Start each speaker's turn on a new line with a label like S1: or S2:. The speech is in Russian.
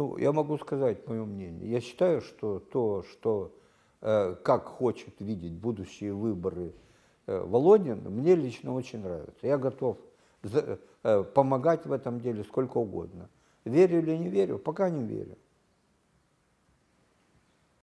S1: Ну, я могу сказать мое мнение. Я считаю, что то, что э, как хочет видеть будущие выборы э, Володин, мне лично очень нравится. Я готов за, э, помогать в этом деле сколько угодно. Верю или не верю, пока не верю.